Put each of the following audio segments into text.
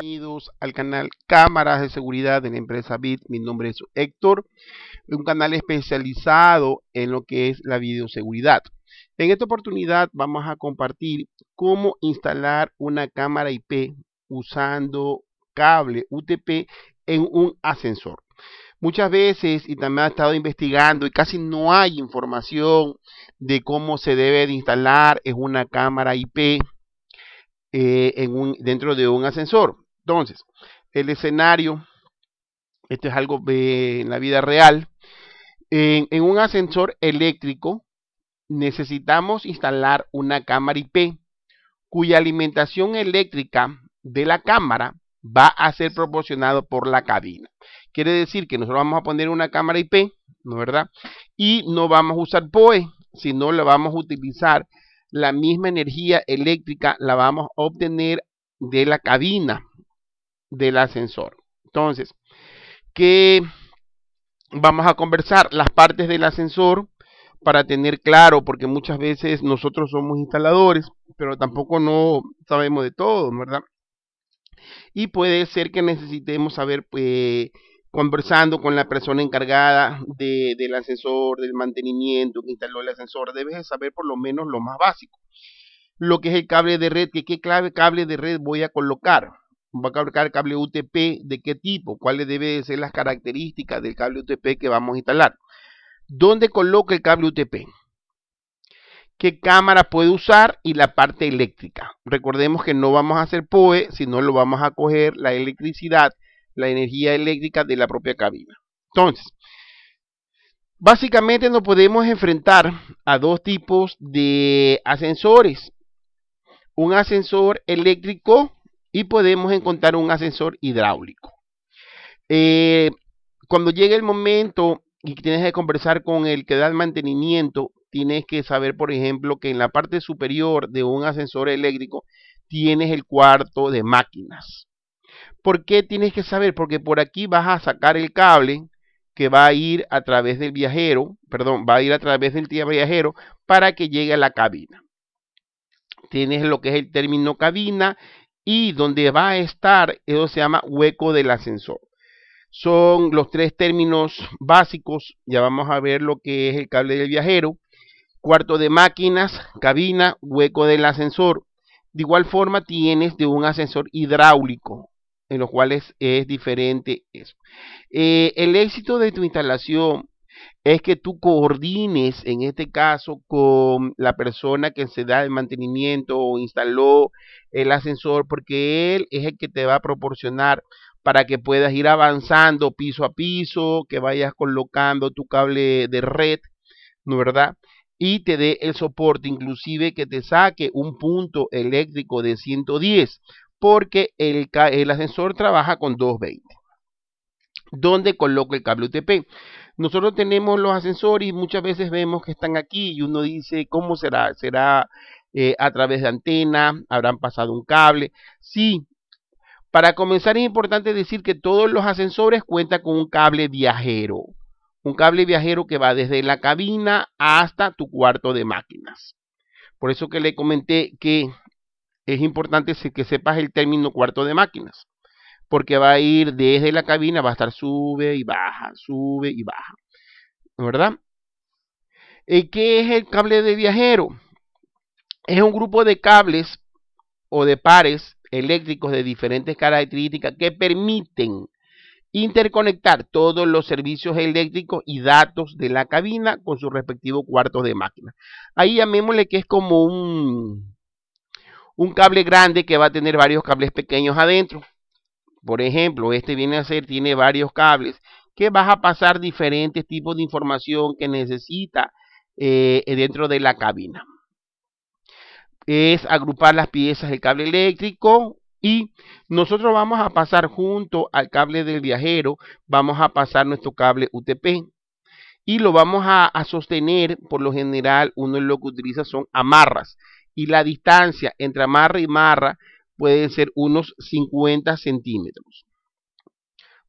Bienvenidos al canal Cámaras de Seguridad de la empresa BIT. Mi nombre es Héctor, un canal especializado en lo que es la videoseguridad. En esta oportunidad vamos a compartir cómo instalar una cámara IP usando cable UTP en un ascensor. Muchas veces, y también ha estado investigando, y casi no hay información de cómo se debe de instalar es una cámara IP eh, dentro de un ascensor. Entonces, el escenario, esto es algo de, en la vida real, en, un ascensor eléctrico necesitamos instalar una cámara IP cuya alimentación eléctrica de la cámara va a ser proporcionado por la cabina. Quiere decir que nosotros vamos a poner una cámara IP, ¿no es verdad? Y no vamos a usar PoE, sino la vamos a utilizar la misma energía eléctrica, la vamos a obtener de la cabina, del ascensor. Entonces, que vamos a conversar? Las partes del ascensor para tener claro, porque muchas veces nosotros somos instaladores, pero tampoco no sabemos de todo, ¿verdad? Y puede ser que necesitemos saber, eh, conversando con la persona encargada de, del ascensor, del mantenimiento que instaló el ascensor, debes saber por lo menos lo más básico. Lo que es el cable de red, que qué clave cable de red voy a colocar, va a colocar cable UTP de qué tipo, cuáles deben ser las características del cable UTP que vamos a instalar. ¿Dónde coloca el cable UTP? ¿Qué cámara puede usar? Y la parte eléctrica. Recordemos que no vamos a hacer POE, sino lo vamos a coger la electricidad, la energía eléctrica de la propia cabina. Entonces, básicamente nos podemos enfrentar a dos tipos de ascensores. Un ascensor eléctrico y podemos encontrar un ascensor hidráulico. Eh, cuando llegue el momento y tienes que conversar con el que da el mantenimiento, tienes que saber, por ejemplo, que en la parte superior de un ascensor eléctrico tienes el cuarto de máquinas. ¿Por qué tienes que saber? Porque por aquí vas a sacar el cable que va a ir a través del viajero, perdón, va a ir a través del viajero para que llegue a la cabina. Tienes lo que es el término cabina y donde va a estar, eso se llama hueco del ascensor. Son los tres términos básicos, ya vamos a ver lo que es el cable del viajero, cuarto de máquinas, cabina, hueco del ascensor. De igual forma tienes de un ascensor hidráulico, en los cuales es diferente eso. Eh, el éxito de tu instalación es que tú coordines, en este caso, con la persona que se da el mantenimiento o instaló el ascensor, porque él es el que te va a proporcionar para que puedas ir avanzando piso a piso, que vayas colocando tu cable de red, ¿no verdad? Y te dé el soporte, inclusive que te saque un punto eléctrico de 110, porque el, el ascensor trabaja con 220 donde coloco el cable UTP. Nosotros tenemos los ascensores y muchas veces vemos que están aquí y uno dice, ¿cómo será? ¿Será eh, a través de antena? ¿Habrán pasado un cable? Sí. Para comenzar es importante decir que todos los ascensores cuentan con un cable viajero. Un cable viajero que va desde la cabina hasta tu cuarto de máquinas. Por eso que le comenté que es importante que sepas el término cuarto de máquinas porque va a ir desde la cabina, va a estar sube y baja, sube y baja, ¿verdad? ¿Qué es el cable de viajero? Es un grupo de cables o de pares eléctricos de diferentes características que permiten interconectar todos los servicios eléctricos y datos de la cabina con sus respectivos cuartos de máquina. Ahí llamémosle que es como un, un cable grande que va a tener varios cables pequeños adentro. Por ejemplo, este viene a ser, tiene varios cables que vas a pasar diferentes tipos de información que necesita eh, eh, dentro de la cabina. Es agrupar las piezas del cable eléctrico y nosotros vamos a pasar junto al cable del viajero, vamos a pasar nuestro cable UTP y lo vamos a, sostener. Por lo general, uno lo que utiliza son amarras y la distancia entre amarra y marra pueden ser unos 50 centímetros.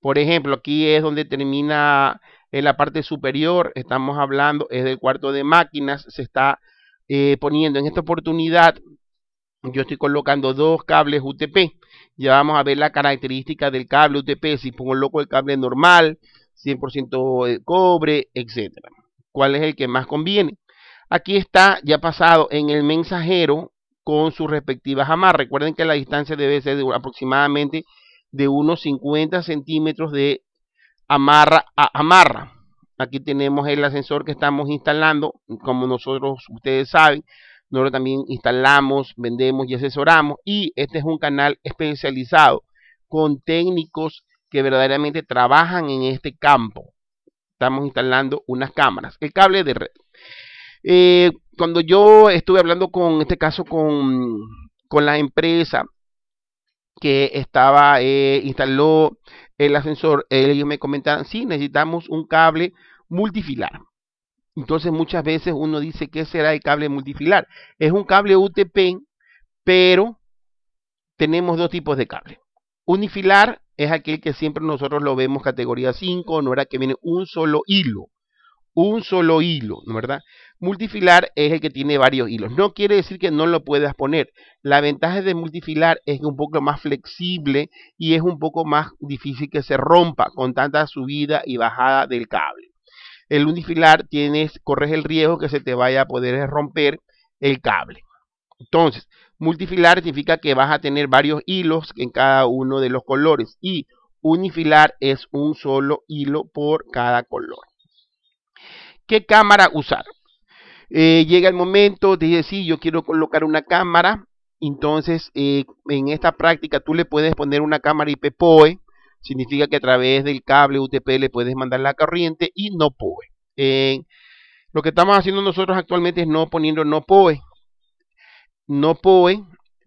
Por ejemplo, aquí es donde termina en la parte superior, estamos hablando, es del cuarto de máquinas, se está eh, poniendo en esta oportunidad, yo estoy colocando dos cables UTP, ya vamos a ver la característica del cable UTP, si loco el cable normal, 100% de eh, cobre, etcétera. ¿Cuál es el que más conviene? Aquí está ya pasado en el mensajero con sus respectivas amarras, Recuerden que la distancia debe ser de aproximadamente de unos 50 centímetros de amarra a amarra. Aquí tenemos el ascensor que estamos instalando, como nosotros ustedes saben. Nosotros también instalamos, vendemos y asesoramos. Y este es un canal especializado con técnicos que verdaderamente trabajan en este campo. Estamos instalando unas cámaras. El cable de red. Eh, cuando yo estuve hablando con, este caso, con, la empresa que estaba, eh, instaló el ascensor, ellos me comentan sí, necesitamos un cable multifilar. Entonces muchas veces uno dice, ¿qué será el cable multifilar? Es un cable UTP, pero tenemos dos tipos de cable. Unifilar es aquel que siempre nosotros lo vemos categoría 5, no era que viene un solo hilo un solo hilo, ¿verdad? Multifilar es el que tiene varios hilos. No quiere decir que no lo puedas poner. La ventaja de multifilar es que un poco más flexible y es un poco más difícil que se rompa con tanta subida y bajada del cable. El unifilar tienes, corres el riesgo que se te vaya a poder romper el cable. Entonces, multifilar significa que vas a tener varios hilos en cada uno de los colores y unifilar es un solo hilo por cada color qué cámara usar. Eh, llega el momento de decir, yo quiero colocar una cámara. Entonces, eh, en esta práctica tú le puedes poner una cámara IP POE. Significa que a través del cable UTP le puedes mandar la corriente y no POE. lo que estamos haciendo nosotros actualmente es no poniendo no POE. No POE,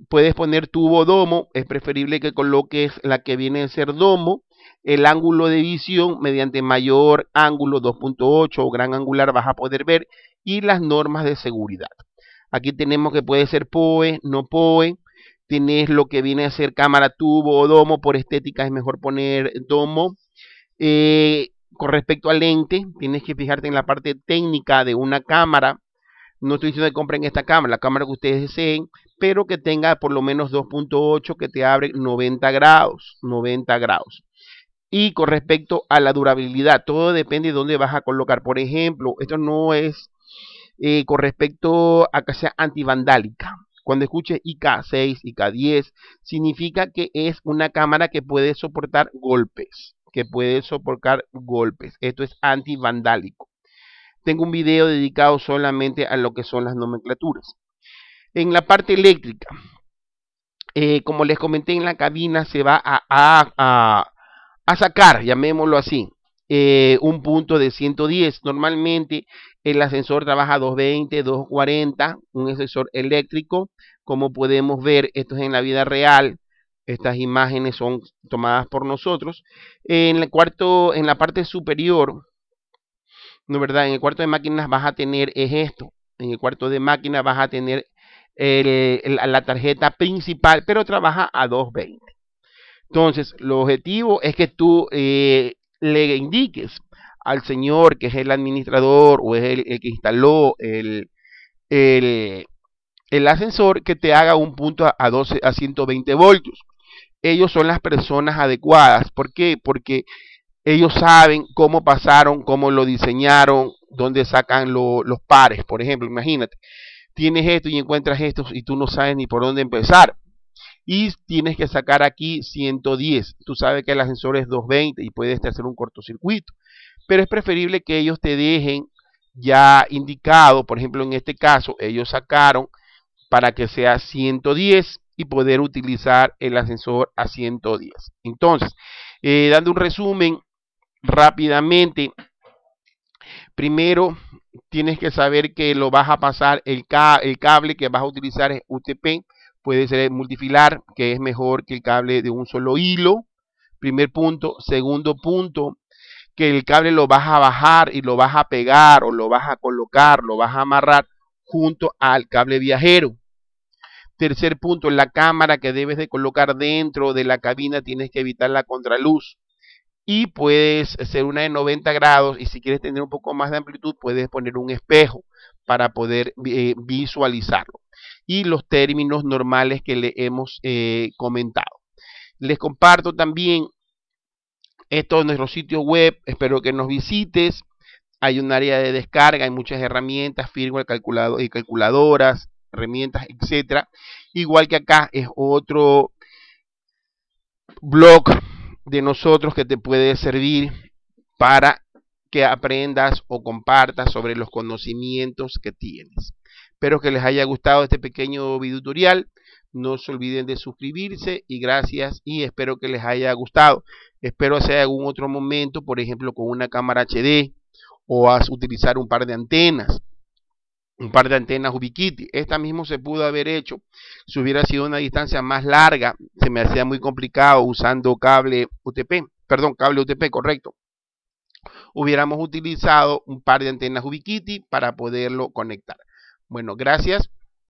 puedes poner tubo domo. Es preferible que coloques la que viene a ser domo el ángulo de visión mediante mayor ángulo 2.8 o gran angular vas a poder ver y las normas de seguridad. Aquí tenemos que puede ser POE, no POE. Tienes lo que viene a ser cámara tubo o domo. Por estética es mejor poner domo. Eh, con respecto al lente, tienes que fijarte en la parte técnica de una cámara. No estoy diciendo que compren esta cámara, la cámara que ustedes deseen, pero que tenga por lo menos 2.8 que te abre 90 grados. 90 grados. Y con respecto a la durabilidad, todo depende de dónde vas a colocar. Por ejemplo, esto no es eh, con respecto a que sea antivandálica. Cuando escuches IK6, IK10, significa que es una cámara que puede soportar golpes, que puede soportar golpes. Esto es antivandálico. Tengo un video dedicado solamente a lo que son las nomenclaturas. En la parte eléctrica, eh, como les comenté en la cabina, se va a a sacar, llamémoslo así, eh, un punto de 110. Normalmente el ascensor trabaja 220, 240, un ascensor eléctrico. Como podemos ver, esto es en la vida real. Estas imágenes son tomadas por nosotros. En, el cuarto, en la parte superior, ¿no verdad? En el cuarto de máquinas vas a tener es esto. En el cuarto de máquinas vas a tener la tarjeta principal, pero trabaja a 220. Entonces, lo objetivo es que tú eh, le indiques al señor que es el administrador o es el, que instaló el, el, ascensor que te haga un punto a, 12, a 120 voltios. Ellos son las personas adecuadas. ¿Por qué? Porque ellos saben cómo pasaron, cómo lo diseñaron, dónde sacan los pares. Por ejemplo, imagínate, tienes esto y encuentras esto y tú no sabes ni por dónde empezar y tienes que sacar aquí 110. Tú sabes que el ascensor es 220 y puedes hacer un cortocircuito, pero es preferible que ellos te dejen ya indicado, por ejemplo, en este caso, ellos sacaron para que sea 110 y poder utilizar el ascensor a 110. Entonces, eh, dando un resumen rápidamente, primero tienes que saber que lo vas a pasar, el, el cable que vas a utilizar es UTP puede ser multifilar, que es mejor que el cable de un solo hilo. Primer punto. Segundo punto, que el cable lo vas a bajar y lo vas a pegar o lo vas a colocar, lo vas a amarrar junto al cable viajero. Tercer punto, la cámara que debes de colocar dentro de la cabina tienes que evitar la contraluz. Y puedes hacer una de 90 grados y si quieres tener un poco más de amplitud puedes poner un espejo para poder eh, visualizarlo y los términos normales que le hemos eh, comentado. Les comparto también esto nuestros nuestro sitio web, espero que nos visites. Hay un área de descarga, hay muchas herramientas, firmware, y calculadoras, herramientas, etcétera. Igual que acá es otro blog de nosotros que te puede servir para que aprendas o compartas sobre los conocimientos que tienes. Espero que les haya gustado este pequeño video tutorial, No se olviden de suscribirse y gracias y espero que les haya gustado. Espero hacer algún otro momento, por ejemplo, con una cámara HD o a utilizar un par de antenas, un par de antenas ubiquiti. Esta mismo se pudo haber hecho. Si hubiera sido una distancia más larga, se me hacía muy complicado usando cable UTP, perdón, cable UTP, correcto hubiéramos utilizado un par de antenas ubiquiti para poderlo conectar. Bueno, gracias.